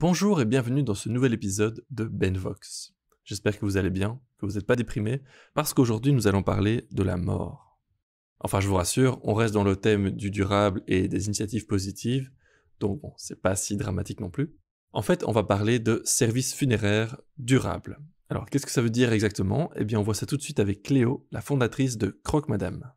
Bonjour et bienvenue dans ce nouvel épisode de Benvox. J'espère que vous allez bien, que vous n'êtes pas déprimé, parce qu'aujourd'hui nous allons parler de la mort. Enfin, je vous rassure, on reste dans le thème du durable et des initiatives positives, donc bon, c'est pas si dramatique non plus. En fait, on va parler de services funéraires durables. Alors, qu'est-ce que ça veut dire exactement Eh bien, on voit ça tout de suite avec Cléo, la fondatrice de Croque Madame.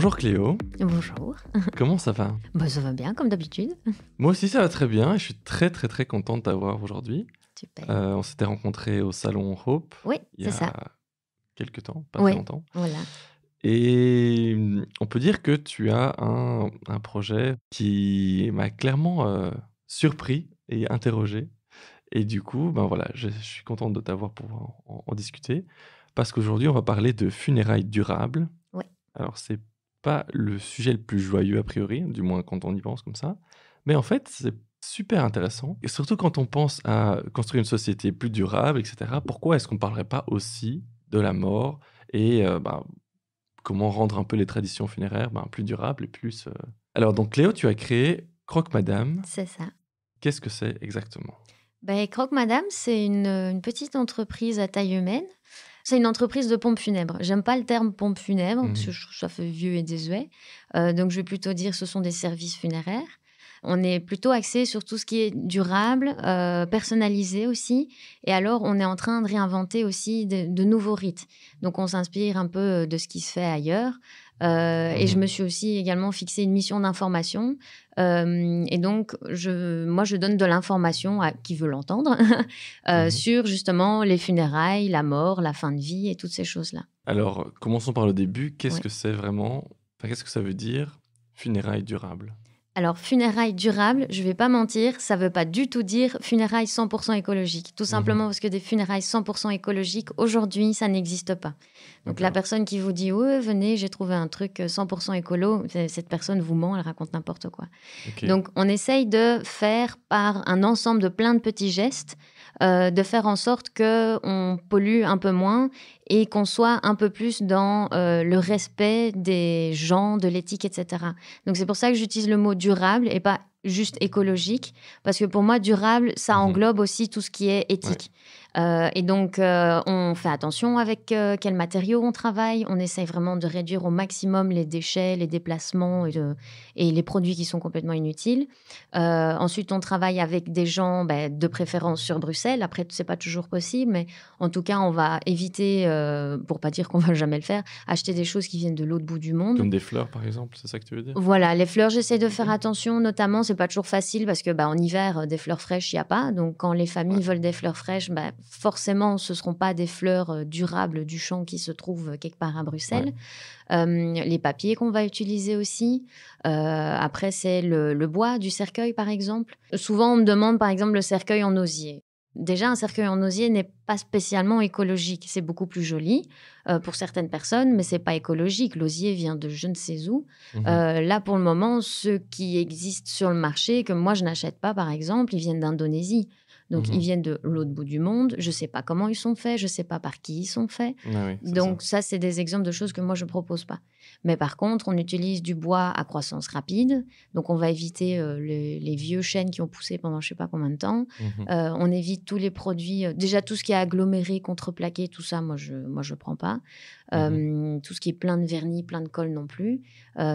Bonjour Cléo. Bonjour. Comment ça va bah, Ça va bien, comme d'habitude. Moi aussi, ça va très bien. Je suis très, très, très contente de t'avoir aujourd'hui. Euh, on s'était rencontré au salon Hope. Oui, Il y a quelques temps, pas très longtemps. Voilà. Et mm, on peut dire que tu as un, un projet qui m'a clairement euh, surpris et interrogé. Et du coup, ben voilà, je, suis contente de t'avoir pour en, discuter. Parce qu'aujourd'hui, on va parler de funérailles durables. Alors, c'est pas le sujet le plus joyeux a priori, du moins quand on y pense comme ça. Mais en fait, c'est super intéressant. Et surtout quand on pense à construire une société plus durable, etc., pourquoi est-ce qu'on ne parlerait pas aussi de la mort et euh, bah, comment rendre un peu les traditions funéraires ben, plus durables et plus... Euh. Alors donc Cléo, tu as créé Croque Madame. C'est ça. Qu'est-ce que c'est exactement ben, Croque Madame, c'est euh, une, petite entreprise à taille humaine c'est une entreprise de pompes funèbres. J'aime pas le terme pompe funèbre, parce que mhm. ça vieux et désuet. Euh, donc, je vais plutôt dire ce sont des services funéraires. On est plutôt axé sur tout ce qui est durable, euh, personnalisé aussi. Et alors, on est en train de réinventer aussi de nouveaux rites. Donc, on s'inspire un peu euh, de ce qui se fait ailleurs. Euh, et je mhm. me suis aussi également fixé une mission d'information. Euh, et donc, je, moi, je donne de l'information à qui veut l'entendre euh, mhm. sur justement les funérailles, la mort, la fin de vie et toutes ces choses-là. Alors, commençons par le début. Qu'est-ce que c'est vraiment Qu'est-ce que ça veut dire funérailles durables alors, funérailles durables, je ne vais pas mentir, ça ne veut pas du tout dire funérailles 100% écologiques. Tout mhm. simplement parce que des funérailles 100% écologiques, aujourd'hui, ça n'existe pas. Donc, la personne qui vous dit, oui, venez, j'ai trouvé un truc 100% écolo, cette personne vous ment, elle raconte n'importe quoi. Donc, on essaye de faire par un ensemble de plein de petits gestes euh, de faire en sorte qu'on pollue un peu moins et qu'on soit un peu plus dans euh, le respect des gens, de l'éthique, etc. Donc c'est pour ça que j'utilise le mot durable et pas juste écologique, parce que pour moi, durable, ça mhm. englobe aussi tout ce qui est éthique. Euh, et donc, euh, on fait attention avec euh, quels matériaux on travaille. On essaye vraiment de réduire au maximum les déchets, les déplacements et, et les produits qui sont complètement inutiles. ensuite, on travaille avec des gens ben, de préférence sur Bruxelles. Après, ce n'est pas toujours possible, mais en tout cas, on va éviter, pour pas dire qu'on va jamais le faire, acheter des choses qui viennent de l'autre bout du monde. Comme des fleurs, par exemple, c'est ça que tu veux dire Voilà, les fleurs, j'essaie de faire attention, notamment, c'est pas toujours facile parce que ben, en hiver, des fleurs fraîches, il n'y a pas. Donc, quand les familles veulent des fleurs fraîches, ben, forcément, ce ne seront pas des fleurs euh, durables du champ qui se trouvent euh, quelque part à Bruxelles. Euh, les papiers qu'on va utiliser aussi. après, c'est le, bois du cercueil, par exemple. Souvent, on me demande, par exemple, le cercueil en osier. Déjà, un cercueil en osier n'est pas spécialement écologique. C'est beaucoup plus joli pour certaines personnes, mais c'est pas écologique. L'osier vient de je ne sais où. Mmh là, pour le moment, ceux qui existent sur le marché, que moi je n'achète pas, par exemple, ils viennent d'Indonésie. Donc mhm. ils viennent de l'autre bout du monde. Je ne sais pas comment ils sont faits, je ne sais pas par qui ils sont faits. Ah Donc ça, c'est des exemples de choses que moi je ne propose pas. Mais par contre, on utilise du bois à croissance rapide. Donc on va éviter euh, les, vieux chênes qui ont poussé pendant je ne sais pas combien de temps. Mhm. Euh, on évite tous les produits, euh, déjà tout ce qui est aggloméré, contreplaqué, tout ça, moi je ne moi, je prends pas. Mmh tout ce qui est plein de vernis, plein de colle non plus.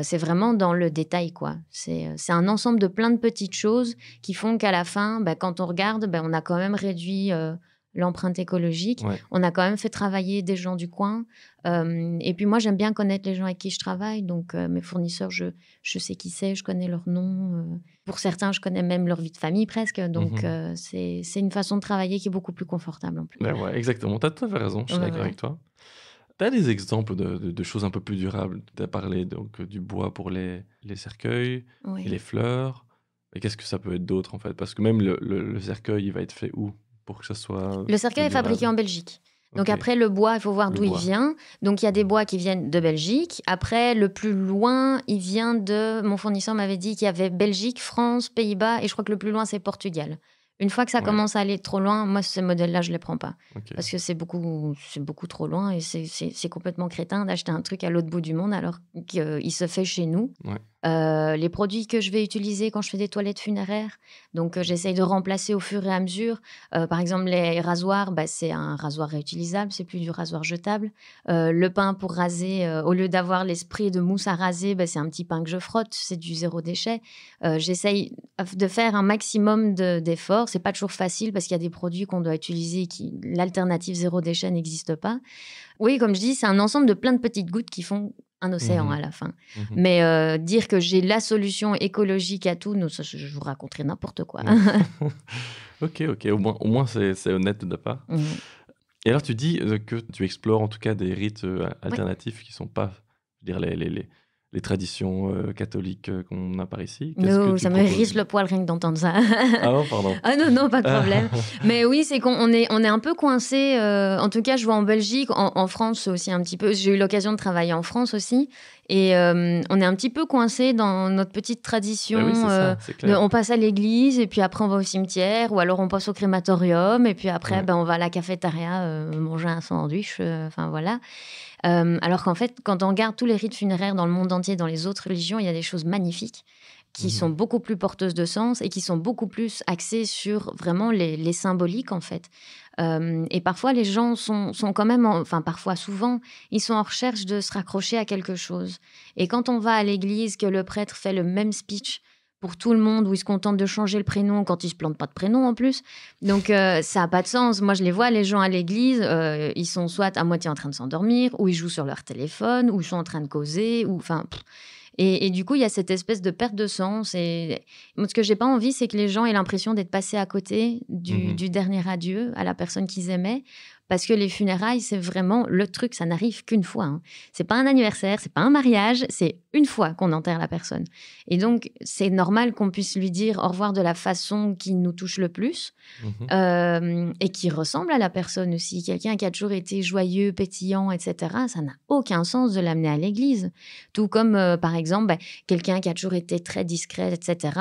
c'est vraiment dans le détail, quoi. C'est un ensemble de plein de petites choses qui font qu'à la fin, bah, quand on regarde, bah, on a quand même réduit l'empreinte écologique. On a quand même fait travailler des gens du coin. et puis moi, j'aime bien connaître les gens avec qui je travaille. Donc mes fournisseurs, je, je sais qui c'est, je connais leur nom. pour certains, je connais même leur vie de famille presque. Donc mmh c'est une façon de travailler qui est beaucoup plus confortable en plus. Ben exactement, tu as tout à fait raison, je suis d'accord avec toi. T'as des exemples de, de, choses un peu plus durables. Tu as parlé donc euh, du bois pour les, les cercueils et les fleurs. mais qu'est-ce que ça peut être d'autre en fait Parce que même le, le, cercueil, il va être fait où pour que ça soit. Le cercueil est fabriqué en Belgique. Donc après, le bois, il faut voir d'où il vient. Donc il y a des mmh. bois qui viennent de Belgique. Après, le plus loin, il vient de... Mon fournisseur m'avait dit qu'il y avait Belgique, France, Pays-Bas, et je crois que le plus loin, c'est Portugal. Une fois que ça commence à aller trop loin, moi, ce modèle-là, je ne le prends pas. Parce que c'est beaucoup, beaucoup trop loin et c'est complètement crétin d'acheter un truc à l'autre bout du monde alors qu'il se fait chez nous. Euh, les produits que je vais utiliser quand je fais des toilettes funéraires, donc euh, j'essaye de remplacer au fur et à mesure. Euh, par exemple, les rasoirs, bah, c'est un rasoir réutilisable, c'est plus du rasoir jetable. le pain pour raser, au lieu d'avoir l'esprit de mousse à raser, bah, c'est un petit pain que je frotte, c'est du zéro déchet. j'essaye de faire un maximum d'efforts c'est pas toujours facile parce qu'il y a des produits qu'on doit utiliser et qui l'alternative zéro déchet n'existe pas. Oui, comme je dis, c'est un ensemble de plein de petites gouttes qui font un océan mmh à la fin. Mmh Mais euh, dire que j'ai la solution écologique à tout, je vous raconterai n'importe quoi. ok, ok, au moins, au moins c'est honnête de ta part. Mmh et alors tu dis euh, que tu explores en tout cas des rites euh, alternatifs qui ne sont pas je veux dire, les, les les traditions euh, catholiques euh, qu'on a par ici Non, ça me risque le poil rien que d'entendre ça. ah non, pardon. Ah non, non, pas de problème. Mais oui, c'est qu'on est, on est un peu coincé. Euh, en tout cas, je vois en Belgique, en, France aussi un petit peu. J'ai eu l'occasion de travailler en France aussi. Et on est un petit peu coincé dans notre petite tradition. Ben on passe à l'église et puis après on va au cimetière ou alors on passe au crématorium et puis après ben, on va à la cafétéria manger un sandwich. Enfin voilà. Euh, alors qu'en fait, quand on regarde tous les rites funéraires dans le monde entier, dans les autres religions, il y a des choses magnifiques qui mhm. sont beaucoup plus porteuses de sens et qui sont beaucoup plus axées sur vraiment les, symboliques en fait. Euh, et parfois les gens sont, quand même, enfin parfois souvent, ils sont en recherche de se raccrocher à quelque chose. Et quand on va à l'église, que le prêtre fait le même speech pour tout le monde, où ils se contentent de changer le prénom quand ils se plantent pas de prénom en plus. Donc euh, ça n'a pas de sens. Moi, je les vois, les gens à l'église, euh, ils sont soit à moitié en train de s'endormir, ou ils jouent sur leur téléphone, ou ils sont en train de causer, ou enfin. Et, du coup, il y a cette espèce de perte de sens. Et ce que j'ai pas envie, c'est que les gens aient l'impression d'être passés à côté du, mmh dernier adieu à la personne qu'ils aimaient, parce que les funérailles, c'est vraiment le truc, ça n'arrive qu'une fois. Hein. C'est pas un anniversaire, c'est pas un mariage, c'est une fois qu'on enterre la personne. Et donc, c'est normal qu'on puisse lui dire au revoir de la façon qui nous touche le plus mmh euh, et qui ressemble à la personne aussi. Quelqu'un qui a toujours été joyeux, pétillant, etc., ça n'a aucun sens de l'amener à l'église. Tout comme, euh, par exemple, ben, quelqu'un qui a toujours été très discret, etc.,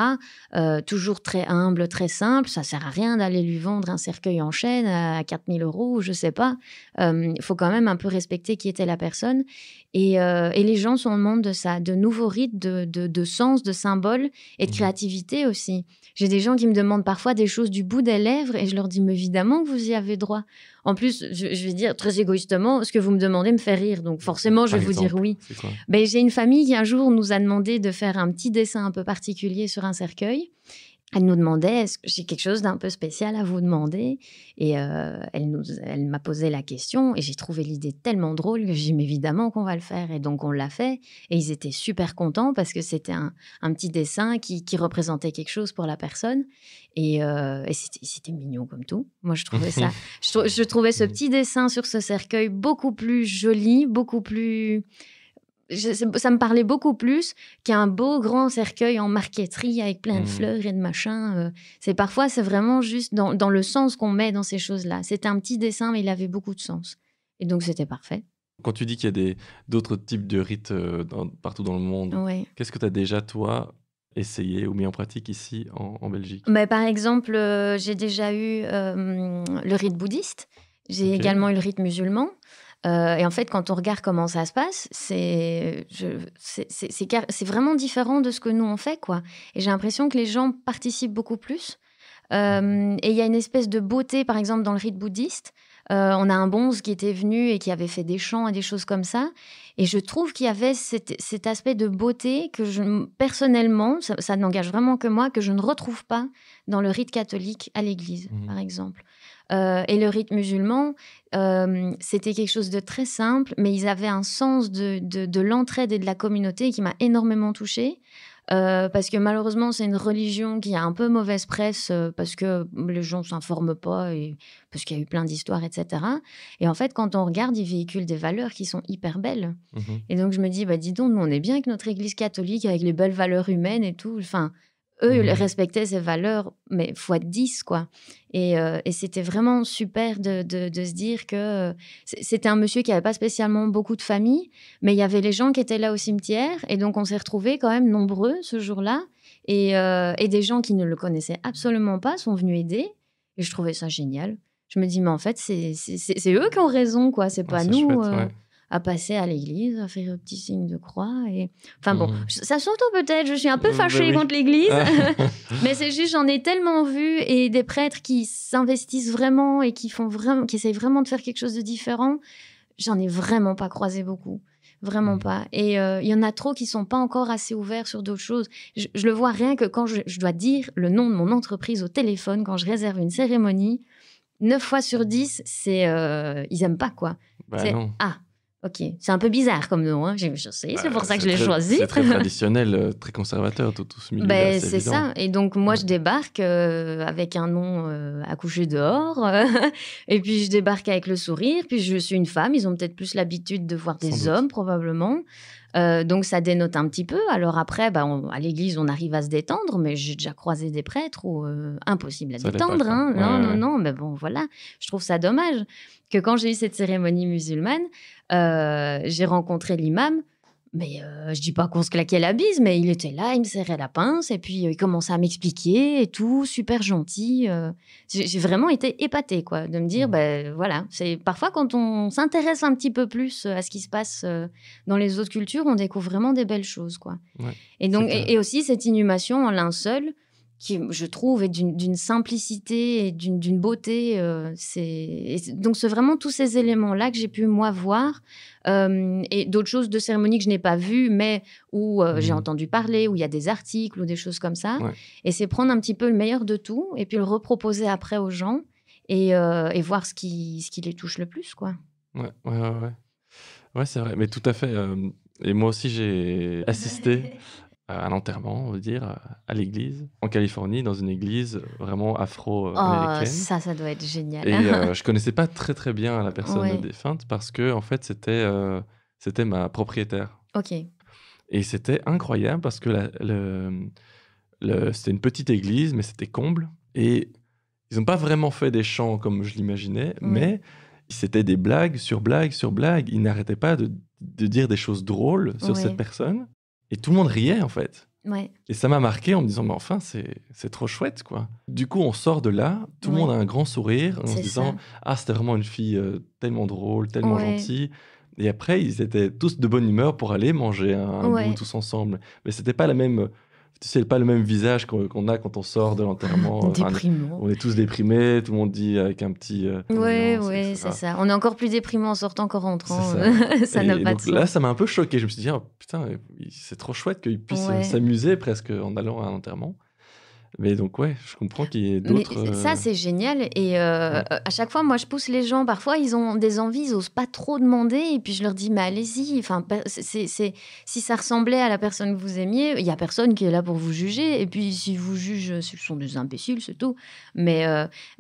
euh, toujours très humble, très simple, ça sert à rien d'aller lui vendre un cercueil en chaîne à 4000 euros, je sais pas. Il euh, faut quand même un peu respecter qui était la personne. Et, euh, les gens sont au monde de ça, de nouveaux rites, de, sens, de symboles et de mmh. créativité aussi. J'ai des gens qui me demandent parfois des choses du bout des lèvres et je leur dis, évidemment que vous y avez droit. En plus, je, vais dire très égoïstement, ce que vous me demandez me fait rire, donc forcément, je vais vous dire oui. Ben, J'ai une famille qui un jour nous a demandé de faire un petit dessin un peu particulier sur un cercueil elle nous demandait est-ce que j'ai quelque chose d'un peu spécial à vous demander Et euh, elle, elle m'a posé la question et j'ai trouvé l'idée tellement drôle que j'ai dit évidemment qu'on va le faire. Et donc on l'a fait et ils étaient super contents parce que c'était un, petit dessin qui, représentait quelque chose pour la personne et, euh, c'était, mignon comme tout. Moi je trouvais ça, je trouvais ce mmh. petit dessin sur ce cercueil beaucoup plus joli, beaucoup plus ça me parlait beaucoup plus qu'un beau grand cercueil en marqueterie avec plein de mmh. fleurs et de machins. Euh. C'est parfois, c'est vraiment juste dans, dans le sens qu'on met dans ces choses-là. C'était un petit dessin, mais il avait beaucoup de sens. Et donc, c'était parfait. Quand tu dis qu'il y a d'autres types de rites euh, partout dans le monde, qu'est-ce que tu as déjà, toi, essayé ou mis en pratique ici en, Belgique mais bah, Par exemple, euh, j'ai déjà eu le rite bouddhiste, j'ai également eu le rite musulman. Euh, et en fait, quand on regarde comment ça se passe, c'est vraiment différent de ce que nous on fait, quoi. Et j'ai l'impression que les gens participent beaucoup plus. Euh, et il y a une espèce de beauté, par exemple, dans le rite bouddhiste. Euh, on a un bonze qui était venu et qui avait fait des chants et des choses comme ça. Et je trouve qu'il y avait cet, aspect de beauté que je, personnellement, ça, n'engage vraiment que moi, que je ne retrouve pas dans le rite catholique à l'église, mmh. par exemple. Euh, et le rite musulman, euh, c'était quelque chose de très simple, mais ils avaient un sens de, l'entraide et de la communauté qui m'a énormément touchée. Euh, parce que malheureusement, c'est une religion qui a un peu mauvaise presse parce que les gens ne s'informent pas et parce qu'il y a eu plein d'histoires, etc. Et en fait, quand on regarde, ils véhiculent des valeurs qui sont hyper belles. Mhm. Et donc, je me dis, bah, dis donc, on est bien avec notre église catholique, avec les belles valeurs humaines et tout. Enfin, eux ils mhm. respectaient ces valeurs, mais fois 10, quoi. Euh, et, c'était vraiment super de, se dire que euh, c'était un monsieur qui n'avait pas spécialement beaucoup de famille, mais il y avait les gens qui étaient là au cimetière, et donc on s'est retrouvés quand même nombreux ce jour-là, et, euh, des gens qui ne le connaissaient absolument pas sont venus aider, et je trouvais ça génial. Je me dis, mais en fait, c'est eux qui ont raison, quoi, c'est ah, pas nous à passer à l'église, à faire un petit signe de croix. Et... Enfin bon, mmh. ça s'entend peut-être, je suis un peu mmh, fâchée bah contre l'église, ah. mais c'est juste, j'en ai tellement vu et des prêtres qui s'investissent vraiment et qui, font vraiment, qui essayent vraiment de faire quelque chose de différent, j'en ai vraiment pas croisé beaucoup. Vraiment mmh. pas. Et euh, il y en a trop qui sont pas encore assez ouverts sur d'autres choses. Je, le vois rien que quand je, dois dire le nom de mon entreprise au téléphone, quand je réserve une cérémonie, 9 fois sur 10, c'est euh, ils aiment pas quoi. Bah c'est ah Ok, c'est un peu bizarre comme nom, hein. c'est pour bah, ça que je l'ai choisi. C'est très traditionnel, euh, très conservateur, tout, ce milieu ben, C'est ça, et donc moi je débarque euh, avec un nom euh, accouché dehors, et puis je débarque avec le sourire, puis je suis une femme, ils ont peut-être plus l'habitude de voir des hommes probablement, donc ça dénote un petit peu. Alors après, ben, à l'église on arrive à se détendre, mais j'ai déjà croisé des prêtres où impossible à se détendre, hein. non, non, non, mais bon voilà, je trouve ça dommage que quand j'ai eu cette cérémonie musulmane, euh, j'ai rencontré l'imam. Mais je euh, je dis pas qu'on se claquait la bise, mais il était là, il me serrait la pince, et puis euh, il commençait à m'expliquer et tout, super gentil. j'ai vraiment été épatée, quoi, de me dire, mm. bah, voilà, c'est parfois quand on s'intéresse un petit peu plus à ce qui se passe dans les autres cultures, on découvre vraiment des belles choses, quoi. et donc, et, aussi cette inhumation en linceul, qui, je trouve, est d'une simplicité et d'une beauté. Euh, c'est donc c'est vraiment tous ces éléments-là que j'ai pu moi voir euh, et d'autres choses de cérémonie que je n'ai pas vues, mais où euh, mhm. j'ai entendu parler, où il y a des articles ou des choses comme ça. Et c'est prendre un petit peu le meilleur de tout et puis le reproposer après aux gens et, voir ce qui, ce qui les touche le plus, quoi. ouais, ouais. ouais. ouais c'est vrai, mais tout à fait. Et moi aussi, j'ai assisté à l'enterrement, on va dire, à l'église, en Californie, dans une église vraiment afro-américaine. Oh, ça, ça doit être génial. Et euh, je connaissais pas très très bien la personne défunte parce que, en fait, c'était euh, c'était ma propriétaire. Ok. Et c'était incroyable parce que le, c'était une petite église, mais c'était comble. Et ils n'ont pas vraiment fait des chants comme je l'imaginais, mais c'était des blagues sur blagues sur blagues. Ils n'arrêtaient pas de, dire des choses drôles sur cette personne. Et tout le monde riait, en fait. Et ça m'a marqué en me disant, mais enfin, c'est trop chouette, quoi. Du coup, on sort de là, tout le monde a un grand sourire en se disant, ah, c'était vraiment une fille euh, tellement drôle, tellement gentille. Et après, ils étaient tous de bonne humeur pour aller manger un, bout tous ensemble. Mais c'était pas la même c'est pas le même visage qu'on a quand on sort de l'enterrement. on est tous déprimés, tout le monde dit avec un petit. Oui, euh, ouais, ouais, c'est ça. On est encore plus déprimé en sortant qu'en rentrant. Ça n'a pas de sens. Là, ça m'a un peu choqué. Je me suis dit, ah, putain, c'est trop chouette qu'ils puissent s'amuser presque en allant à un enterrement. Mais donc, ouais, je comprends qu'il y ait d'autres. Ça, euh, c'est génial. Et euh, euh, à chaque fois, moi, je pousse les gens. Parfois, ils ont des envies, ils n'osent pas trop demander. Et puis, je leur dis, mais allez-y. Enfin, c'est si ça ressemblait à la personne que vous aimiez, il n'y a personne qui est là pour vous juger. Et puis, si vous jugez, ce sont des imbéciles, c'est tout. Mais,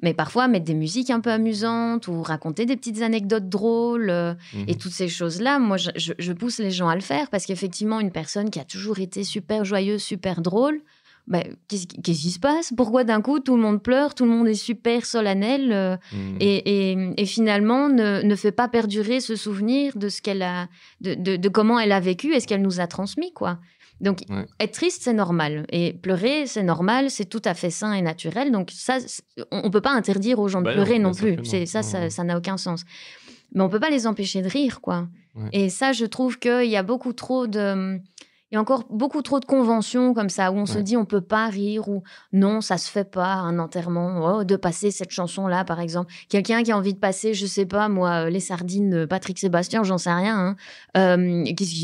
mais parfois, mettre des musiques un peu amusantes ou raconter des petites anecdotes drôles mmh et toutes ces choses-là, moi, je pousse les gens à le faire parce qu'effectivement, une personne qui a toujours été super joyeuse, super drôle, bah, qu'est-ce qui se passe Pourquoi d'un coup tout le monde pleure, tout le monde est super solennel euh, mmh. et, et, finalement ne, ne, fait pas perdurer ce souvenir de ce qu'elle a, de, de, comment elle a vécu et ce qu'elle nous a transmis quoi. Donc être triste c'est normal et pleurer c'est normal, c'est tout à fait sain et naturel. Donc ça, on, ne peut pas interdire aux gens de bah pleurer non, bah, plus. C'est ça, ça, mmh. ça n'a aucun sens. Mais on peut pas les empêcher de rire quoi. Et ça, je trouve qu'il y a beaucoup trop de il y a encore beaucoup trop de conventions comme ça où on se dit on peut pas rire ou non, ça se fait pas un enterrement oh, de passer cette chanson là par exemple. Quelqu'un qui a envie de passer, je sais pas moi, euh, les sardines de Patrick Sébastien, j'en sais rien. Hein, euh, qu'est-ce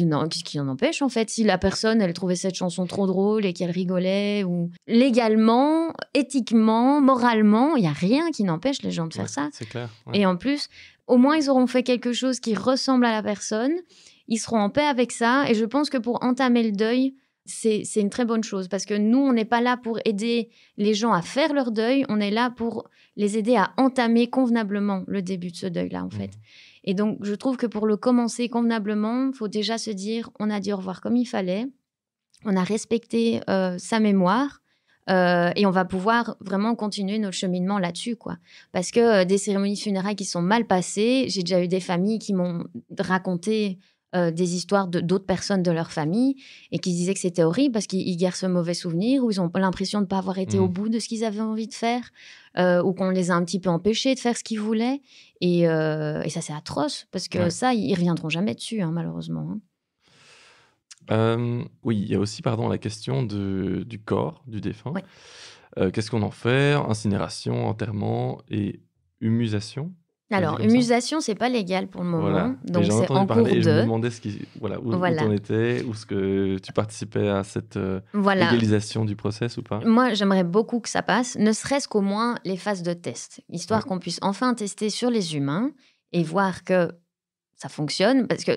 qui, en empêche en fait si la personne elle trouvait cette chanson trop drôle et qu'elle rigolait ou légalement, éthiquement, moralement, il y a rien qui n'empêche les gens de faire ça ça. Clair, Et en plus, au moins ils auront fait quelque chose qui ressemble à la personne ils seront en paix avec ça. Et je pense que pour entamer le deuil, c'est une très bonne chose parce que nous, on n'est pas là pour aider les gens à faire leur deuil, on est là pour les aider à entamer convenablement le début de ce deuil-là, en fait. Mhm. Et donc, je trouve que pour le commencer convenablement, il faut déjà se dire, on a dit au revoir comme il fallait, on a respecté euh, sa mémoire. Euh, et on va pouvoir vraiment continuer notre cheminement là-dessus, quoi. Parce que euh, des cérémonies funéraires qui sont mal passées, j'ai déjà eu des familles qui m'ont raconté euh, des histoires d'autres personnes de leur famille et qui disaient que c'était horrible parce qu'ils gardent ce mauvais souvenir ou ils ont l'impression de ne pas avoir été au mm. bout de ce qu'ils avaient envie de faire euh, ou qu'on les a un petit peu empêchés de faire ce qu'ils voulaient. Et, euh, ça, c'est atroce parce que ça, ils reviendront jamais dessus, hein, malheureusement. Hein. oui, il y a aussi pardon, la question du corps du défunt. Qu'est-ce qu'on en fait Incinération, enterrement et humusation alors, musation, c'est pas légal pour le moment. Donc, c'est en cours de. Je me demandais ce qui, voilà, où, en étais, où ce que tu participais à cette euh, légalisation du process ou pas. Moi, j'aimerais beaucoup que ça passe, ne serait-ce qu'au moins les phases de test, histoire qu'on puisse enfin tester sur les humains et voir que ça fonctionne parce que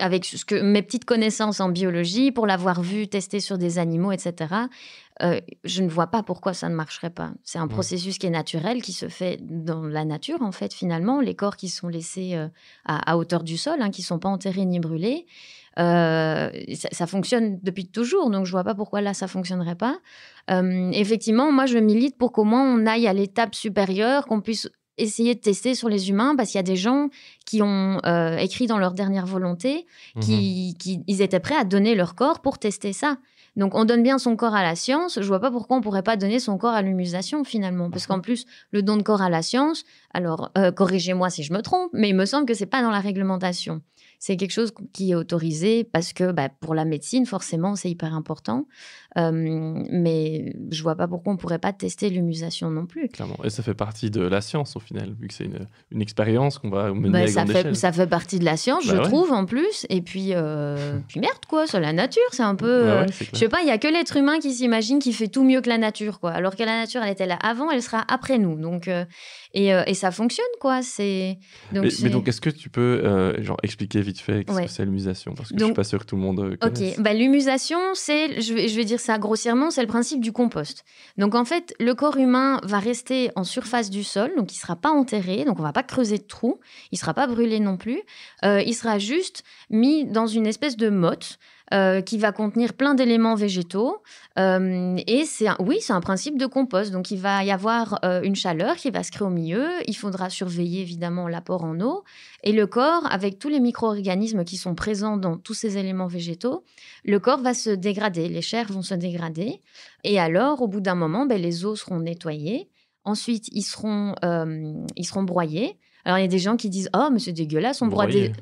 avec ce que mes petites connaissances en biologie, pour l'avoir vu tester sur des animaux, etc. Euh, je ne vois pas pourquoi ça ne marcherait pas. C'est un mm. processus qui est naturel, qui se fait dans la nature, en fait, finalement. Les corps qui sont laissés euh, à, hauteur du sol, hein, qui ne sont pas enterrés ni brûlés, euh, ça, fonctionne depuis toujours, donc je ne vois pas pourquoi là ça ne fonctionnerait pas. effectivement, moi je milite pour qu'au moins on aille à l'étape supérieure, qu'on puisse essayer de tester sur les humains parce qu'il y a des gens qui ont écrit dans leur dernière volonté mm-hmm. qu'ils étaient prêts à donner leur corps pour tester ça. Donc on donne bien son corps à la science. Je vois pas pourquoi on pourrait pas donner son corps à l'humusation finalement, parce qu'en plus le don de corps à la science. Alors euh, corrigez-moi si je me trompe, mais il me semble que c'est pas dans la réglementation. C'est quelque chose qui est autorisé parce que bah, pour la médecine forcément c'est hyper important. Euh, mais je vois pas pourquoi on pourrait pas tester l'humusation non plus. Clairement. Et ça fait partie de la science au final, vu que c'est une, expérience qu'on va mener bah, à ça fait, Ça fait partie de la science, bah je trouve, en plus. Et puis, euh, puis merde, quoi, c'est la nature. C'est un peu. Bah euh, je sais pas, il y a que l'être humain qui s'imagine qui fait tout mieux que la nature, quoi. Alors que la nature, elle était là avant, elle sera après nous. Donc, et, et, ça fonctionne, quoi. C'est. mais, donc, est-ce que tu peux genre, expliquer vite fait ce que c'est l'humusation Parce que je suis pas sûr que tout le monde Ok. Bah, l'humusation, c'est, je vais, je vais dire, ça grossièrement, c'est le principe du compost. Donc en fait, le corps humain va rester en surface du sol, donc il sera pas enterré, donc on va pas creuser de trou, il sera pas brûlé non plus, euh, il sera juste mis dans une espèce de motte euh, qui va contenir plein d'éléments végétaux. Euh, et c'est oui, c'est un principe de compost. Donc il va y avoir euh, une chaleur qui va se créer au milieu. Il faudra surveiller évidemment l'apport en eau. Et le corps, avec tous les micro-organismes qui sont présents dans tous ces éléments végétaux, le corps va se dégrader, les chairs vont se dégrader. Et alors, au bout d'un moment, ben, les os seront nettoyées. Ensuite, ils seront, ils seront broyés. Alors, il y a des gens qui disent Oh, mais c'est dégueulasse, on broie, des...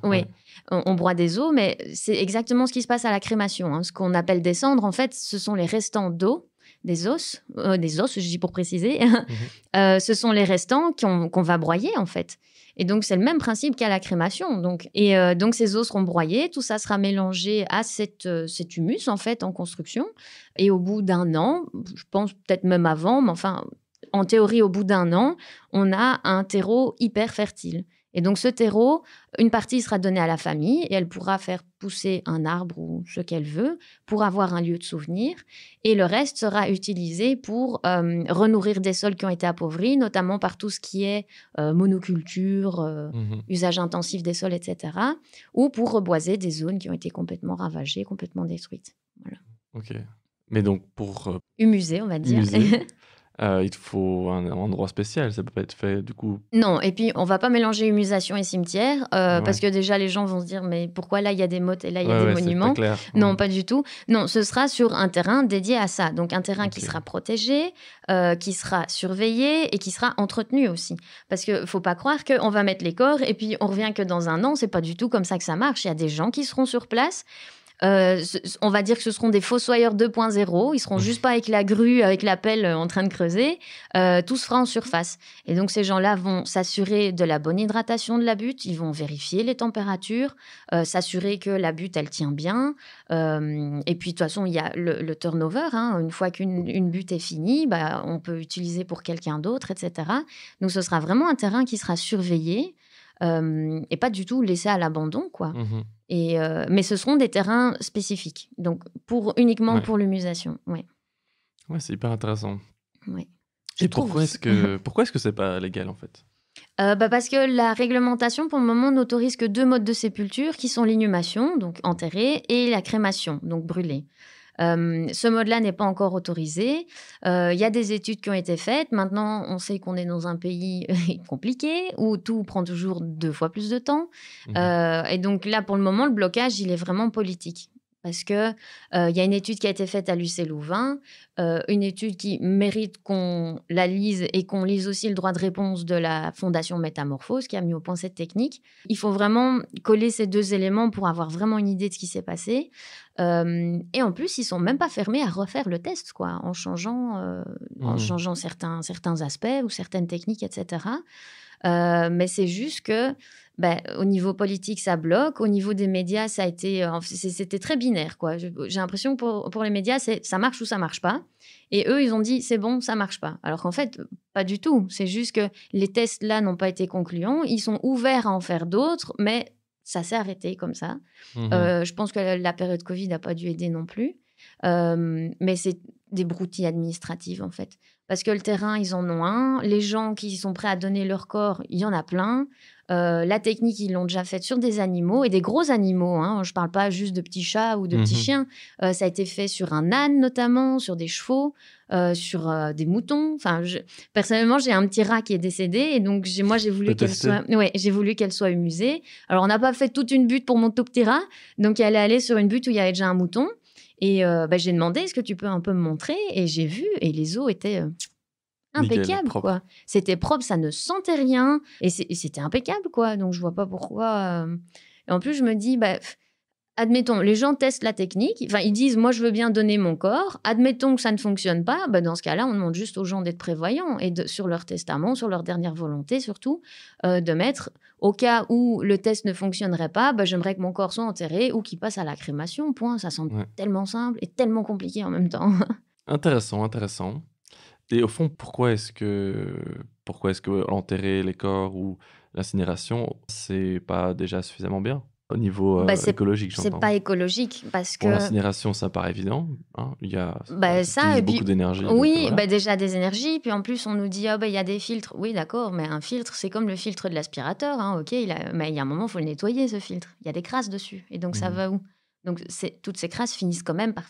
os », mais c'est exactement ce qui se passe à la crémation. Hein. Ce qu'on appelle des cendres, en fait, ce sont les restants d'eau des os, euh, des os, je dis pour préciser, mhm. euh, ce sont les restants qu'on va broyer en fait. Et donc c'est le même principe qu'à la crémation. Donc et euh, donc ces os seront broyés, tout ça sera mélangé à cette cet humus en fait en construction. Et au bout d'un an, je pense peut-être même avant, mais enfin en théorie, au bout d'un an, on a un terreau hyper fertile. Et donc ce terreau, une partie sera donnée à la famille et elle pourra faire pousser un arbre ou ce qu'elle veut pour avoir un lieu de souvenir. Et le reste sera utilisé pour euh, renourrir des sols qui ont été appauvris, notamment par tout ce qui est euh, monoculture, euh, mhm. usage intensif des sols, etc. Ou pour reboiser des zones qui ont été complètement ravagées, complètement détruites. Ok. Mais donc pour... Euh, Humuser, on va dire. Euh, il faut un, endroit spécial, ça peut pas être fait du coup. Non, et puis on va pas mélanger humusation et cimetière, euh, parce que déjà les gens vont se dire mais pourquoi là il y a des mottes et là il y a des monuments Non, pas du tout. Non, ce sera sur un terrain dédié à ça, donc un terrain qui sera protégé, euh, qui sera surveillé et qui sera entretenu aussi, parce que faut pas croire qu'on va mettre les corps et puis on revient que dans un an, c'est pas du tout comme ça que ça marche. Il y a des gens qui seront sur place. Euh, on va dire que ce seront des fossoyeurs 2.0. Ils seront mmh. juste pas avec la grue, avec la pelle euh, en train de creuser. Euh, tout se en surface. Et donc ces gens-là vont s'assurer de la bonne hydratation de la butte. Ils vont vérifier les températures, s'assurer que la butte elle tient bien. et puis de toute façon il y a le, turnover. Hein. Une fois qu'une butte est finie, bah, on peut utiliser pour quelqu'un d'autre, etc. Donc ce sera vraiment un terrain qui sera surveillé. et pas du tout laissé à l'abandon, quoi. Mmh euh, mais ce seront des terrains spécifiques, donc pour, uniquement pour l'humusation. Oui, ouais c'est hyper intéressant. Et pourquoi est-ce que pourquoi est-ce que c'est pas légal en fait euh, bah parce que la réglementation, pour le moment, n'autorise que deux modes de sépulture, qui sont l'inhumation, donc enterrée, et la crémation, donc brûlée ce mode-là n'est pas encore autorisé. Il y a des études qui ont été faites. Maintenant, on sait qu'on est dans un pays compliqué où tout prend toujours deux fois plus de temps. Mmh et donc là, pour le moment, le blocage, il est vraiment politique. Parce que il y a une étude qui a été faite à l'UC Louvain, une étude qui mérite qu'on la lise et qu'on lise aussi le droit de réponse de la Fondation Métamorphose qui a mis au point cette technique. Il faut vraiment coller ces deux éléments pour avoir vraiment une idée de ce qui s'est passé. et en plus, ils sont même pas fermés à refaire le test, quoi, en changeant, en mmh. changeant certains, certains aspects ou certaines techniques, etc. Euh, mais c'est juste que ben, au niveau politique, ça bloque. Au niveau des médias, ça a été, euh, c'était très binaire, quoi. J'ai l'impression que pour, les médias, c'est ça marche ou ça marche pas. Et eux, ils ont dit c'est bon, ça marche pas. Alors qu'en fait, pas du tout. C'est juste que les tests là n'ont pas été concluants. Ils sont ouverts à en faire d'autres, mais ça s'est arrêté comme ça. Mmh euh, je pense que la, période Covid n'a pas dû aider non plus. mais c'est des broutilles administratives, en fait parce que le terrain, ils en ont un. Les gens qui sont prêts à donner leur corps, il y en a plein. Euh, la technique, ils l'ont déjà faite sur des animaux et des gros animaux. Hein. Je ne parle pas juste de petits chats ou de petits mhm. chiens. Euh, ça a été fait sur un âne notamment, sur des chevaux, euh, sur des moutons. Enfin, personnellement, j'ai un petit rat qui est décédé et donc moi j'ai voulu qu'elle soit, ouais, j'ai voulu qu'elle soit musée. Alors on n'a pas fait toute une butte pour mon tout petit rat, donc elle est allée sur une butte où il y avait déjà un mouton. Et euh, bah, j'ai demandé, est-ce que tu peux un peu me montrer Et j'ai vu, et les eaux étaient euh, impeccables, quoi. C'était propre, ça ne sentait rien, et c'était impeccable, quoi. Donc je vois pas pourquoi. Euh, et en plus, je me dis, bah, admettons, les gens testent la technique, enfin, ils disent, moi, je veux bien donner mon corps, admettons que ça ne fonctionne pas, bah, dans ce cas-là, on demande juste aux gens d'être prévoyants et sur leur testament, sur leur dernière volonté surtout, euh, de mettre, au cas où le test ne fonctionnerait pas, bah, j'aimerais que mon corps soit enterré ou qu'il passe à la crémation, point. Ça semble tellement simple et tellement compliqué en même temps. intéressant, intéressant. Et au fond, pourquoi est-ce que, pourquoi est-ce que enterrer les corps ou l'incinération, c'est pas déjà suffisamment bien au niveau bah, euh, écologique. C'est pas écologique parce que. Pour l'incinération, ça paraît évident. Hein. Il y a bah, beaucoup d'énergie. Oui, bah, déjà des énergies. Puis en plus, on nous dit oh, il y a des filtres. Oui, d'accord, mais un filtre, c'est comme le filtre de l'aspirateur. Hein, ok, il a... mais il y a un moment, il faut le nettoyer, ce filtre. Il y a des crasses dessus. Et donc, ça mmh. va où Donc, toutes ces crasses finissent quand même par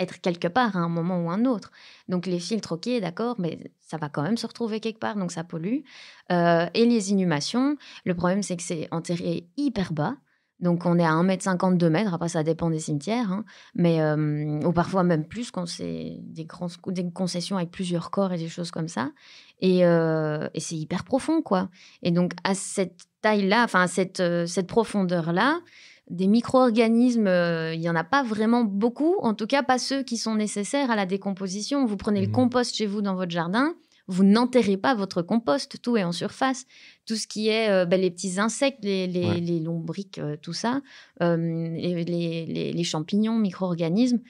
être quelque part à un moment ou un autre. Donc les filtres, ok, d'accord, mais ça va quand même se retrouver quelque part, donc ça pollue. Euh, et les inhumations, le problème c'est que c'est enterré hyper bas. Donc on est à 1 m après ça dépend des cimetières, hein. mais, euh, ou parfois même plus quand c'est des, grands, concessions avec plusieurs corps et des choses comme ça. Euh, et, c'est hyper profond, quoi. Et donc à cette taille-là, enfin à cette, euh, cette profondeur-là, des micro-organismes, il n'y en a pas vraiment beaucoup, en tout cas pas ceux qui sont nécessaires à la décomposition. Vous prenez le mmh compost chez vous dans votre jardin, vous n'enterrez pas votre compost, tout est en surface. Tout ce qui est euh, ben, les petits insectes, les, lombriques, euh, tout ça, euh, les, les, champignons, micro-organismes,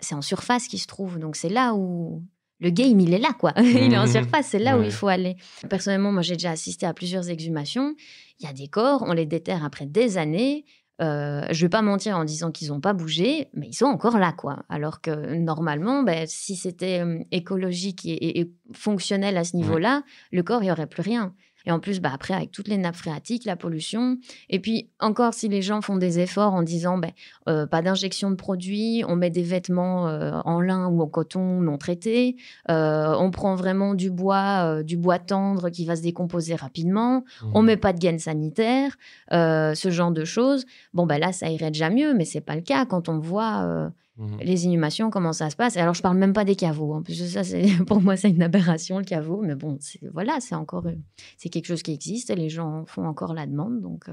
c'est en surface qui se trouve. Donc c'est là où le game, il est là, quoi. il est en mmh. surface, c'est là où il faut aller. Personnellement, moi, j'ai déjà assisté à plusieurs exhumations. Il y a des corps, on les déterre après des années je euh, je vais pas mentir en disant qu'ils n'ont pas bougé, mais ils sont encore là, quoi. Alors que normalement, ben, si c'était euh, écologique et, fonctionnel à ce niveau-là, le corps, il n'y aurait plus rien. Et en plus, bah, après, avec toutes les nappes phréatiques, la pollution. Et puis, encore, si les gens font des efforts en disant, bah, euh, pas d'injection de produits, on met des vêtements euh, en lin ou en coton non traités, euh, on prend vraiment du bois, du bois tendre qui va se décomposer rapidement, mmh. on met pas de gaines sanitaires, ce genre de choses. Bon, bah, là, ça irait déjà mieux, mais c'est pas le cas quand on voit Mhm. Les inhumations, comment ça se passe Alors, je parle même pas des caveaux. Hein, pour moi, c'est une aberration, le caveau. Mais bon, voilà, c'est encore... Euh, c'est quelque chose qui existe. les gens font encore la demande, donc... Euh.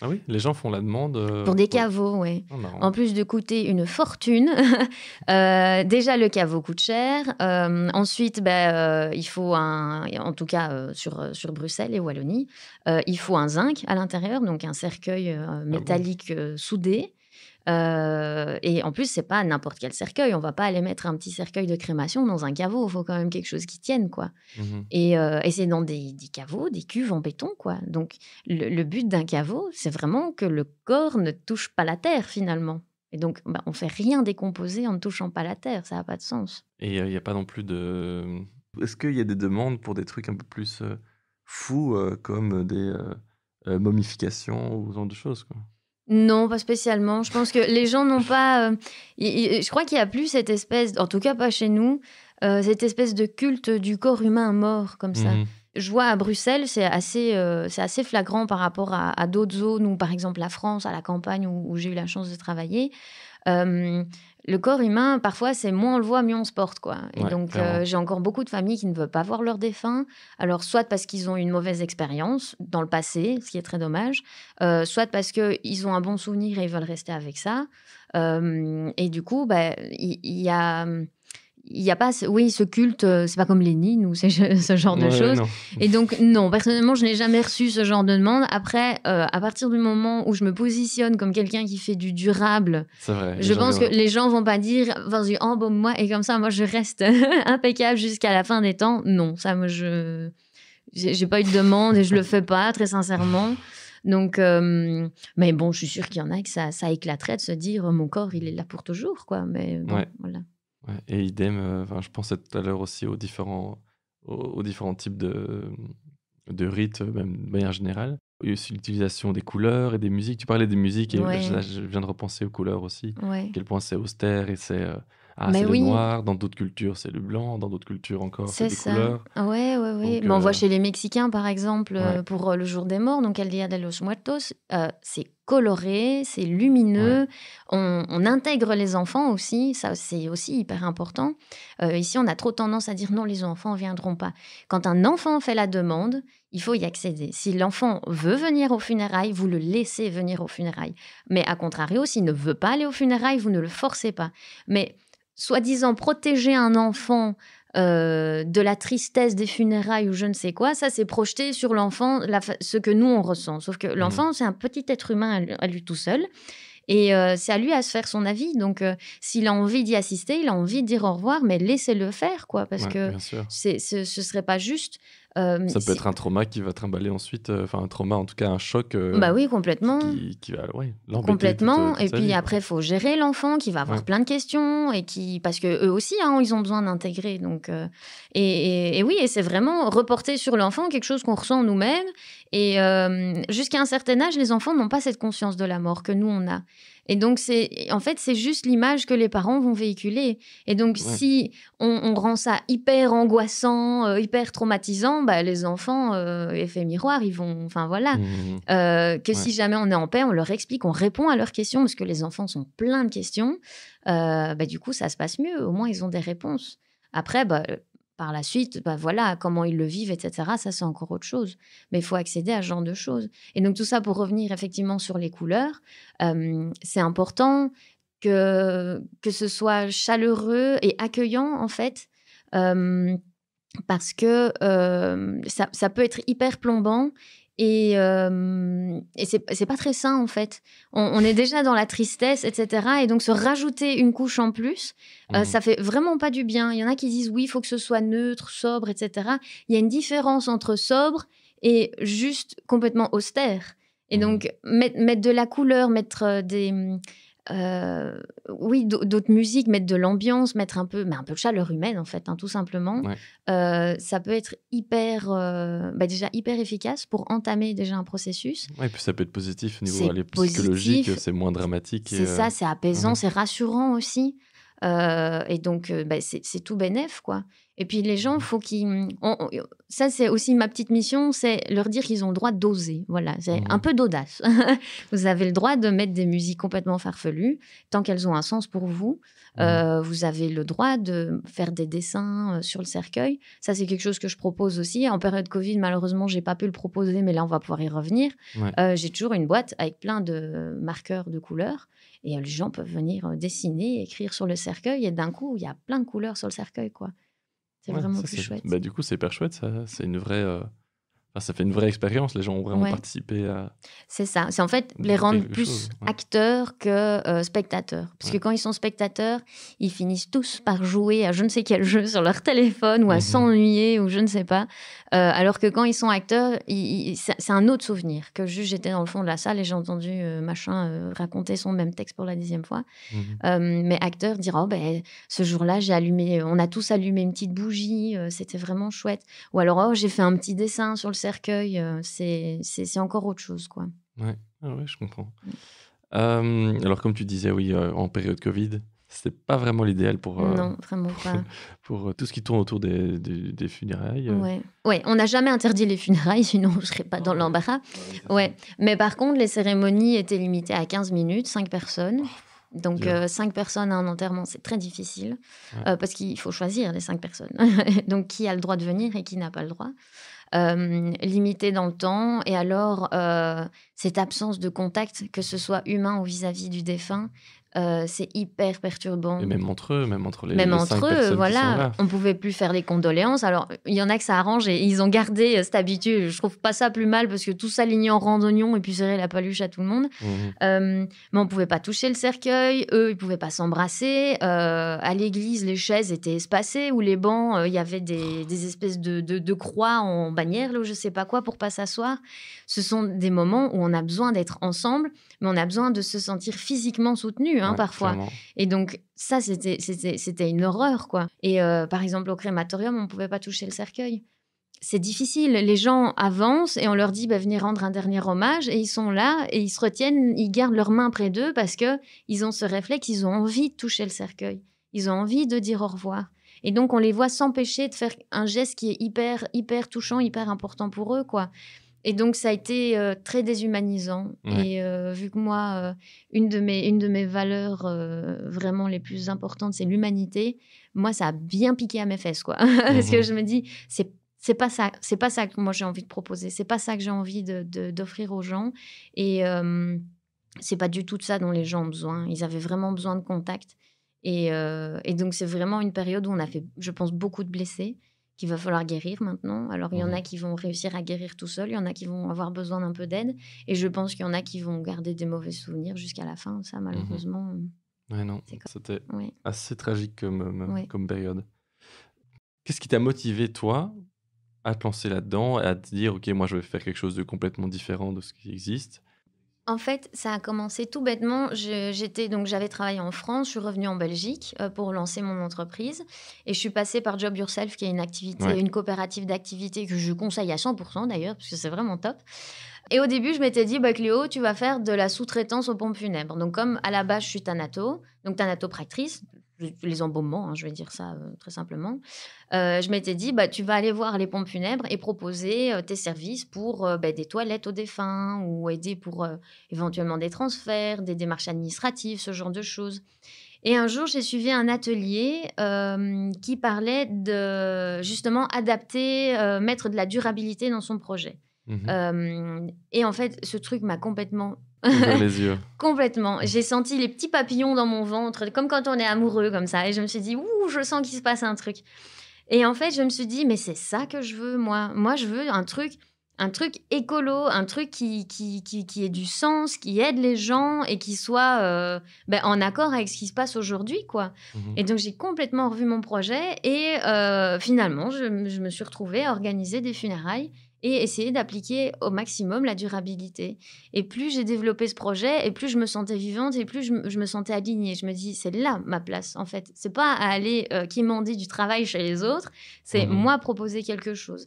Ah oui, les gens font la demande. Euh, pour des caveaux, oui. Oh, en plus de coûter une fortune, déjà le caveau coûte cher. ensuite, ben, il faut un, en tout cas sur, Bruxelles et Wallonie, il faut un zinc à l'intérieur, donc un cercueil ah métallique soudé. Euh, et en plus, c'est pas n'importe quel cercueil. On va pas aller mettre un petit cercueil de crémation dans un caveau. Il faut quand même quelque chose qui tienne, quoi. Mhm. Euh, et, c'est dans des, caveaux, des cuves en béton, quoi. Donc, le, but d'un caveau, c'est vraiment que le corps ne touche pas la terre, finalement. Et donc, bah, on fait rien décomposer en ne touchant pas la terre. Ça n'a pas de sens. Et euh, il n'y a pas non plus de. Est-ce qu'il y a des demandes pour des trucs un peu plus fous, comme des momifications ou ce genre de choses, quoi non, pas spécialement. Je pense que les gens n'ont pas. Euh, je crois qu'il n'y a plus cette espèce, en tout cas pas chez nous, euh, cette espèce de culte du corps humain mort comme ça. Mhm. Je vois à Bruxelles, c'est assez, euh, assez flagrant par rapport à, d'autres zones, ou par exemple la France, à la campagne où j'ai eu la chance de travailler. Euh, le corps humain, parfois, c'est moins on le voit, mieux on se porte, quoi. Et donc, euh, j'ai encore beaucoup de familles qui ne veulent pas voir leurs défunts. Alors, soit parce qu'ils ont une mauvaise expérience dans le passé, ce qui est très dommage, euh, soit parce qu'ils ont un bon souvenir et ils veulent rester avec ça. et du coup, bah, il y a hum, il n'y a pas, oui, ce culte, euh, c'est pas comme Lénine ou ce genre de choses. Et donc, non, personnellement, je n'ai jamais reçu ce genre de demande. Après, euh, à partir du moment où je me positionne comme quelqu'un qui fait du durable, je pense que les gens vont pas dire, vas-y, embaume-moi oh, et comme ça, moi, je reste impeccable jusqu'à la fin des temps. Non, ça, moi, je. J'ai pas eu de demande et je le fais pas, très sincèrement. Donc, euh, mais bon, je suis sûre qu'il y en a que ça, ça éclaterait de se dire oh, mon corps, il est là pour toujours, quoi. Mais bon, voilà et idem, euh, enfin, je pensais tout à l'heure aussi aux différents, aux, différents types de, de rites, euh, même de manière générale. Il y a aussi l'utilisation des couleurs et des musiques. Tu parlais des musiques et je, viens de repenser aux couleurs aussi. À quel point c'est austère et c'est euh, ah, c'est oui. le noir, dans d'autres cultures c'est le blanc, dans d'autres cultures encore c'est des ça. Ouais, ouais, ouais. Mais on voit euh, chez les Mexicains par exemple euh, pour euh, le jour des morts, donc El Día de los Muertos, c'est coloré, c'est lumineux. On, intègre les enfants aussi, ça c'est aussi hyper important. ici, on a trop tendance à dire non, les enfants ne viendront pas. Quand un enfant fait la demande, il faut y accéder. Si l'enfant veut venir aux funérailles, vous le laissez venir aux funérailles. Mais à contrario, s'il ne veut pas aller aux funérailles, vous ne le forcez pas. Mais soi-disant protéger un enfant euh, de la tristesse des funérailles ou je ne sais quoi, ça c'est projeté sur l'enfant ce que nous on ressent. Sauf que mmh. l'enfant, c'est un petit être humain à, lui tout seul. Et euh, c'est à lui à se faire son avis. Donc, euh, s'il a envie d'y assister, il a envie de dire au revoir, mais laissez-le faire, quoi, parce que ce, ce serait pas juste euh, ça peut être un trauma qui va trimballer ensuite, euh, enfin un trauma, en tout cas un choc. Euh, bah oui, complètement. Qui, va, Complètement. et puis après, il faut gérer l'enfant qui va avoir plein de questions et qui, parce que eux aussi, hein, ils ont besoin d'intégrer. Donc, et, oui, et c'est vraiment reporter sur l'enfant quelque chose qu'on ressent nous-mêmes. Et jusqu'à un certain âge, les enfants n'ont pas cette conscience de la mort que nous on a. Et donc, c'est en fait, c'est juste l'image que les parents vont véhiculer. Et donc, si on, rend ça hyper angoissant, euh, hyper traumatisant, bah, les enfants, euh, effet miroir, ils vont. Enfin, voilà. Mmh, mmh, mmh. Euh, que si jamais on est en paix, on leur explique, on répond à leurs questions, parce que les enfants sont pleins de questions. Bah, du coup, ça se passe mieux. Au moins, ils ont des réponses. Après, bah, par la suite, bah voilà, comment ils le vivent, etc. Ça, c'est encore autre chose. Mais il faut accéder à ce genre de choses. Et donc, tout ça pour revenir effectivement sur les couleurs, c'est important que, que ce soit chaleureux et accueillant, en fait. parce que ça, ça, peut être hyper plombant et, euh, c'est pas très sain, en fait. On, est déjà dans la tristesse, etc. Et donc, se rajouter une couche en plus, euh, mmh. ça fait vraiment pas du bien. Il y en a qui disent, oui, il faut que ce soit neutre, sobre, etc. Il y a une différence entre sobre et juste complètement austère. Et mmh. donc, mettre, de la couleur, mettre euh, des, euh, oui, d'autres musiques, mettre de l'ambiance, mettre un peu, mais un peu de chaleur humaine en fait, hein, tout simplement. Euh, ça peut être hyper, euh, bah, déjà hyper efficace pour entamer déjà un processus. et puis ça peut être positif au niveau psychologique, c'est moins dramatique. C'est ça, c'est apaisant, mhm. c'est rassurant aussi. et donc, bah, c'est tout bénéf quoi. Et puis les gens, faut qu'ils. Mm, ça, c'est aussi ma petite mission, c'est leur dire qu'ils ont le droit d'oser. Voilà, c'est mmh. un peu d'audace. vous avez le droit de mettre des musiques complètement farfelues, tant qu'elles ont un sens pour vous. Mmh. Euh, vous avez le droit de faire des dessins euh, sur le cercueil. Ça, c'est quelque chose que je propose aussi. En période Covid, malheureusement, j'ai pas pu le proposer, mais là, on va pouvoir y revenir. Euh, j'ai toujours une boîte avec plein de marqueurs de couleurs. Et les gens peuvent venir dessiner, écrire sur le cercueil. Et d'un coup, il y a plein de couleurs sur le cercueil, quoi. C'est vraiment ça, plus chouette. Bah, du coup, c'est hyper chouette. Ça. C'est une vraie, euh, ah, ça fait une vraie expérience, les gens ont vraiment participé à... C'est ça, c'est en fait les rendre plus acteurs que euh, spectateurs. Parce que quand ils sont spectateurs, ils finissent tous par jouer à je ne sais quel jeu sur leur téléphone ou à mhm. s'ennuyer ou je ne sais pas. Euh, alors que quand ils sont acteurs, c'est un autre souvenir que juste j'étais dans le fond de la salle et j'ai entendu euh, machin raconter son même texte pour la dixième fois. Mhm. mais acteurs dire, oh ben ce jour-là, j'ai allumé, on a tous allumé une petite bougie, c'était vraiment chouette. Ou alors, oh, j'ai fait un petit dessin sur le euh, c'est encore autre chose. Quoi. Ouais, ah je comprends. Mm. alors, comme tu disais, oui, euh, en période Covid, ce n'est pas vraiment l'idéal pour, euh, tout ce qui tourne autour des, funérailles. Ouais. on n'a jamais interdit les funérailles, sinon je serais pas dans l'embarras. Ouais. Mais par contre, les cérémonies étaient limitées à 15 minutes, 5 personnes. Oh, Donc, cinq personnes à un enterrement, c'est très difficile parce qu'il faut choisir les cinq personnes. Donc, qui a le droit de venir et qui n'a pas le droit euh, limitée dans le temps. Et alors, euh, cette absence de contact, que ce soit humain ou vis à -vis du défunt, euh, c'est hyper perturbant. même entre eux, même entre les Même entre eux, voilà. On pouvait plus faire des condoléances. Alors, il y en a que ça arrange et ils ont gardé euh, cette habitude. Je trouve pas ça plus mal parce que tout s'alignait en d'oignons et puis serrer la paluche à tout le monde. Mmh. Euh, mais on pouvait pas toucher le cercueil. Eux, ils ne pouvaient pas s'embrasser. à l'église, les chaises étaient espacées ou les bancs, il y avait des, espèces de, croix en bannière, ou je ne sais pas quoi, pour pas s'asseoir. Ce sont des moments où on a besoin d'être ensemble mais on a besoin de se sentir physiquement soutenu hein, parfois. Et donc ça, c'était une horreur, quoi. Et euh, par exemple, au crématorium, on ne pouvait pas toucher le cercueil. C'est difficile. Les gens avancent et on leur dit bah, venez rendre un dernier hommage et ils sont là et ils se retiennent, ils gardent leurs mains près d'eux parce que ils ont ce réflexe, ils ont envie de toucher le cercueil, ils ont envie de dire au revoir. Et donc on les voit s'empêcher de faire un geste qui est hyper hyper touchant, hyper important pour eux, quoi. Et donc, ça a été euh, très déshumanisant. Et euh, vu que moi, euh, une, de mes, une de mes valeurs vraiment les plus importantes, c'est l'humanité, moi, ça a bien piqué à mes fesses, quoi. Parce que mhm. je me dis, c'est c'est pas ça c'est pas ça que moi j'ai envie de proposer c'est pas ça que j'ai envie d'offrir aux gens et c'est pas du tout ça dont les gens ont besoin ils avaient vraiment besoin de contact et donc c'est vraiment une période où on a fait je pense beaucoup de blessés qu'il va falloir guérir maintenant. Alors, il y en a mhm. qui vont réussir à guérir tout seul, il y en a qui vont avoir besoin d'un peu d'aide. Et je pense qu'il y en a qui vont garder des mauvais souvenirs jusqu'à la fin. Ça, mhm. malheureusement. Euh, ouais, non. C'était assez tragique comme, euh, comme période. Qu'est-ce qui t'a motivé, toi, à te lancer là-dedans et à te dire, OK, moi, je vais faire quelque chose de complètement différent de ce qui existe en fait, ça a commencé tout bêtement. J'étais donc j'avais travaillé en France, je suis revenue en Belgique euh, pour lancer mon entreprise et je suis passée par Job Yourself, qui est une coopérative d'activité que je conseille à 100% d'ailleurs parce que c'est vraiment top. Et au début, je m'étais dit, bah, Cléo, tu vas faire de la sous-traitance aux pompes funèbres. Donc, comme à la base, je suis thanato, donc Thanato-practrice, les embaumements, hein, je vais dire ça euh, très simplement, euh, je m'étais dit, bah, tu vas aller voir les pompes funèbres et proposer euh, tes services pour bah, des toilettes aux défunts ou aider pour éventuellement des transferts, des démarches administratives, ce genre de choses. Et un jour, j'ai suivi un atelier qui parlait de justement adapter, mettre de la durabilité dans son projet. Mmh et en fait, ce truc m'a complètement yeux. Complètement. J'ai senti les petits papillons dans mon ventre, comme quand on est amoureux, comme ça. Et je me suis dit, ouh, je sens qu'il se passe un truc. Et en fait, je me suis dit, mais c'est ça que je veux, moi. Moi, je veux un truc, un truc écolo, un truc qui, qui, qui, qui ait du sens, qui aide les gens et qui soit euh, ben, en accord avec ce qui se passe aujourd'hui, quoi. Mhm. Et donc, j'ai complètement revu mon projet et euh, finalement, je, je me suis retrouvée à organiser des funérailles et essayer d'appliquer au maximum la durabilité. Et plus j'ai développé ce projet, et plus je me sentais vivante, et plus je, me sentais alignée. Je me dis, c'est là ma place, en fait. C'est pas à aller euh, dit du travail chez les autres, c'est mmh moi proposer quelque chose.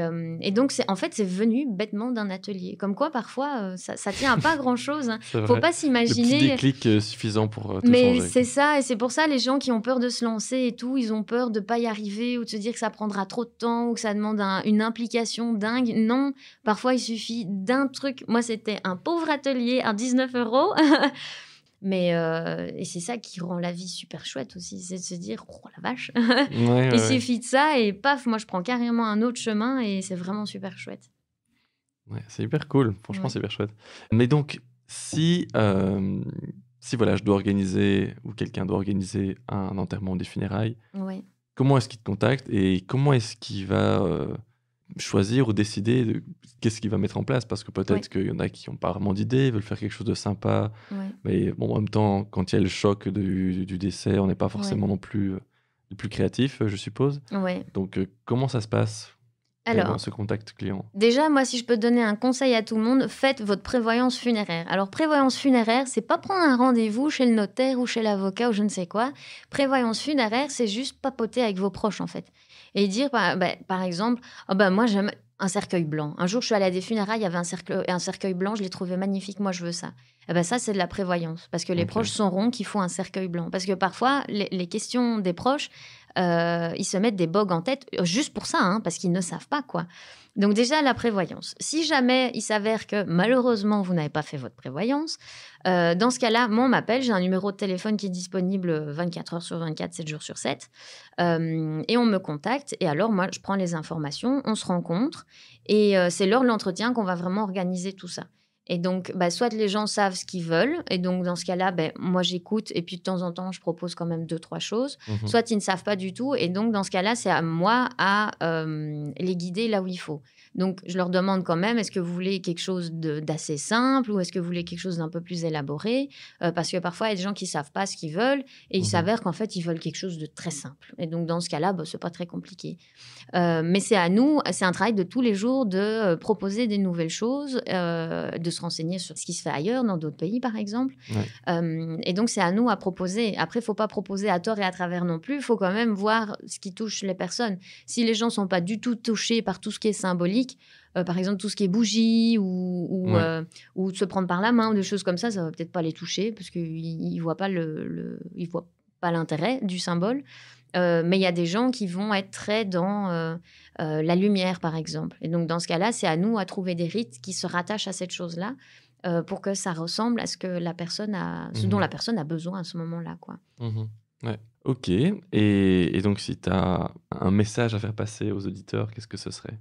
Euh, et, donc, en fait, c'est venu bêtement d'un atelier. Comme quoi, parfois, euh, ça, ne tient à pas grand-chose. Il hein. ne faut pas s'imaginer. Le petit déclic euh, suffisant pour tout Mais c'est ça, et c'est pour ça les gens qui ont peur de se lancer et tout, ils ont peur de pas y arriver ou de se dire que ça prendra trop de temps ou que ça demande une implication dingue. Non, parfois, il suffit d'un truc. Moi, c'était un pauvre atelier à 19 euros Mais euh, et c'est ça qui rend la vie super chouette aussi, c'est de se dire oh la vache, il suffit de ça et paf, moi je prends carrément un autre chemin et c'est vraiment super chouette. Ouais, c'est hyper cool, franchement c'est hyper chouette. Mais donc si euh, si voilà, je dois organiser ou quelqu'un doit organiser un enterrement des funérailles, comment est-ce qu'il te contacte et comment est-ce qu'il va euh, choisir ou décider de qu'est-ce qu'il va mettre en place parce que peut-être qu'il y en a qui n'ont pas vraiment d'idée, veulent faire quelque chose de sympa. Mais bon, en même temps, quand il y a le choc du, décès, on n'est pas forcément non plus euh, plus créatif, euh, je suppose. Donc, euh, comment ça se passe alors, ce contact client. Déjà, moi, si je peux donner un conseil à tout le monde, faites votre prévoyance funéraire. Alors, prévoyance funéraire, c'est pas prendre un rendez-vous chez le notaire ou chez l'avocat ou je ne sais quoi. Prévoyance funéraire, c'est juste papoter avec vos proches, en fait et dire, bah, bah, par exemple, oh, bah, moi j'aime un cercueil blanc. Un jour, je suis allée à des funérailles, il y avait un, cercle, un cercueil blanc, je l'ai trouvé magnifique, moi je veux ça. et eh ben ça, c'est de la prévoyance, parce que les proches sont ronds qu'il faut un cercueil blanc. Parce que parfois, les questions des proches, euh, ils se mettent des bogues en tête euh, juste pour ça, hein, parce qu'ils ne savent pas quoi. Donc déjà la prévoyance. Si jamais il s'avère que malheureusement vous n'avez pas fait votre prévoyance, euh, dans ce cas-là, moi on m'appelle, j'ai un numéro de téléphone qui est disponible 24 heures sur 24, 7 jours sur 7, et on me contacte. Et alors moi je prends les informations, on se rencontre, et c'est lors de l'entretien qu'on va vraiment organiser tout ça. Et donc, bah, soit les gens savent ce qu'ils veulent, et donc dans ce cas-là, ben, moi j'écoute, et puis de temps en temps, je propose quand même deux, trois choses. Mmh soit ils ne savent pas du tout, et donc dans ce cas-là, c'est à moi à les guider là où il faut. Donc, je leur demande quand même, est-ce que vous voulez quelque chose d'assez simple ou est-ce que vous voulez quelque chose d'un peu plus élaboré euh, Parce que parfois, il y a des gens qui savent pas ce qu'ils veulent et il mmh s'avère qu'en fait, ils veulent quelque chose de très simple. Et donc, dans ce cas-là, bah, c'est pas très compliqué. Euh, mais c'est à nous, c'est un travail de tous les jours de euh, proposer des nouvelles choses, de se renseigner sur ce qui se fait ailleurs, dans d'autres pays, par exemple. et donc, c'est à nous à proposer. Après, il faut pas proposer à tort et à travers non plus. Il faut quand même voir ce qui touche les personnes. Si les gens sont pas du tout touchés par tout ce qui est symbolique, euh, par exemple, tout ce qui est bougie ou, ou, euh, se prendre par la main ou des choses comme ça, ça va peut-être pas les toucher parce qu'ils ne voient pas le, voient pas l'intérêt du symbole. Euh, mais il y a des gens qui vont être très dans la lumière, par exemple. Et donc, dans ce cas-là, c'est à nous à trouver des rites qui se rattachent à cette chose-là pour que ça ressemble à ce que la personne a, ce mhm. dont la personne a besoin à ce moment-là, quoi. Mhm. Ok. Et, et donc, si tu as un message à faire passer aux auditeurs, qu'est-ce que ce serait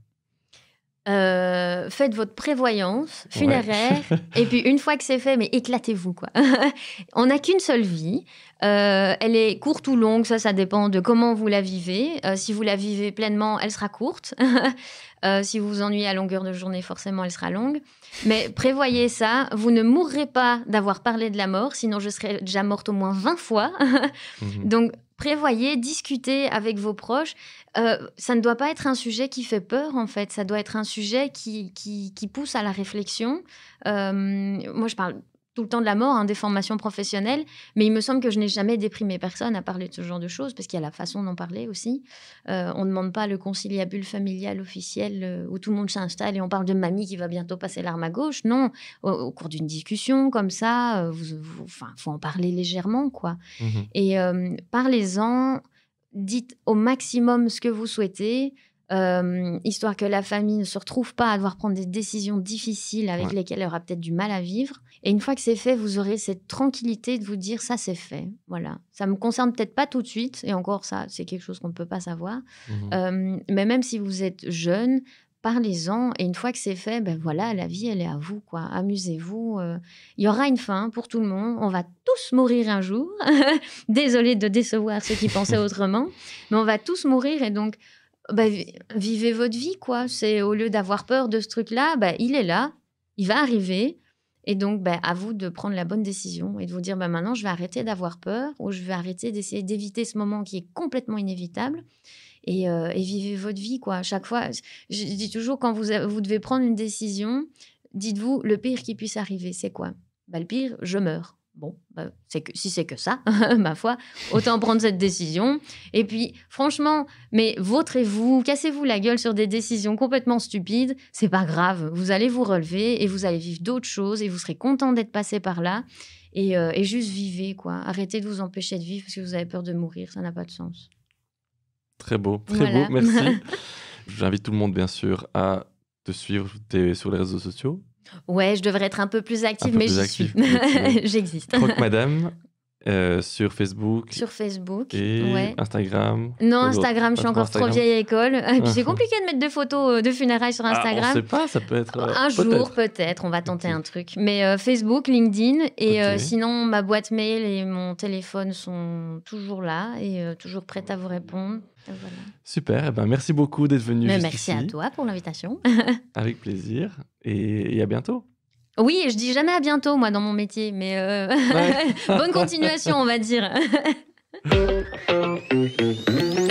euh, faites votre prévoyance funéraire et puis une fois que c'est fait, mais éclatez-vous quoi. on n'a qu'une seule vie. Euh, elle est courte ou longue, ça ça dépend de comment vous la vivez. Euh, si vous la vivez pleinement, elle sera courte. si vous vous ennuyez à longueur de journée, forcément elle sera longue. Mais prévoyez ça. Vous ne mourrez pas d'avoir parlé de la mort, sinon je serais déjà morte au moins 20 fois. Mhm. Donc prévoyez, discutez avec vos proches. Euh, ça ne doit pas être un sujet qui fait peur, en fait. Ça doit être un sujet qui, qui, pousse à la réflexion. Euh, moi, je parle tout le temps de la mort, hein, des formations professionnelles, mais il me semble que je n'ai jamais déprimé personne à parler de ce genre de choses, parce qu'il y a la façon d'en parler aussi. Euh, on ne demande pas le conciliabule familial officiel euh, où tout le monde s'installe et on parle de mamie qui va bientôt passer l'arme à gauche. Non, au, cours d'une discussion comme ça, euh, vous, faut en parler légèrement, quoi. Mmh et parlez-en, dites au maximum ce que vous souhaitez. Euh, histoire que la famille ne se retrouve pas à devoir prendre des décisions difficiles avec lesquelles elle aura peut-être du mal à vivre. Et une fois que c'est fait, vous aurez cette tranquillité de vous dire ça c'est fait. Voilà, ça me concerne peut-être pas tout de suite, et encore ça, c'est quelque chose qu'on ne peut pas savoir. Mmh euh, mais même si vous êtes jeune, parlez-en et une fois que c'est fait, ben voilà, la vie elle est à vous quoi. Amusez-vous. Euh, il y aura une fin pour tout le monde. On va tous mourir un jour. désolé de décevoir ceux qui pensaient autrement, mais on va tous mourir et donc bah, vivez votre vie, quoi. C'est au lieu d'avoir peur de ce truc-là, bah, il est là, il va arriver. Et donc, bah, à vous de prendre la bonne décision et de vous dire, bah, maintenant, je vais arrêter d'avoir peur ou je vais arrêter d'essayer d'éviter ce moment qui est complètement inévitable. Et, euh, vivez votre vie, quoi. À chaque fois, je dis toujours, quand vous, vous devez prendre une décision, dites-vous, le pire qui puisse arriver, c'est quoi bah, Le pire, je meurs. Bon, bah, que, si c'est que ça, ma foi, autant prendre cette décision. Et puis, franchement, mais vautrez-vous, cassez-vous la gueule sur des décisions complètement stupides, c'est pas grave. Vous allez vous relever et vous allez vivre d'autres choses et vous serez content d'être passé par là. Et, euh, juste vivez, quoi. Arrêtez de vous empêcher de vivre parce que vous avez peur de mourir, ça n'a pas de sens. Très beau, très beau, merci. J'invite tout le monde, bien sûr, à te suivre. sur les réseaux sociaux Ouais, je devrais être un peu plus active, mais j'y suis. J'existe. Croque Madame. Euh, sur Facebook. Sur Facebook. Et Instagram. Non, Instagram, je suis encore trop vieille à école. c'est compliqué de mettre deux photos euh, de funérailles sur ah, Instagram. Ah, ne sait pas, ça peut être. Euh, un jour, peut-être, on va tenter un truc. Mais Facebook, LinkedIn, et sinon, ma boîte mail et mon téléphone sont toujours là et toujours prêtes à vous répondre. Super, eh ben, merci beaucoup d'être venu. merci à toi pour l'invitation. Avec plaisir et, à bientôt. Oui, je dis jamais à bientôt, moi, dans mon métier, mais euh, bonne continuation, on va dire.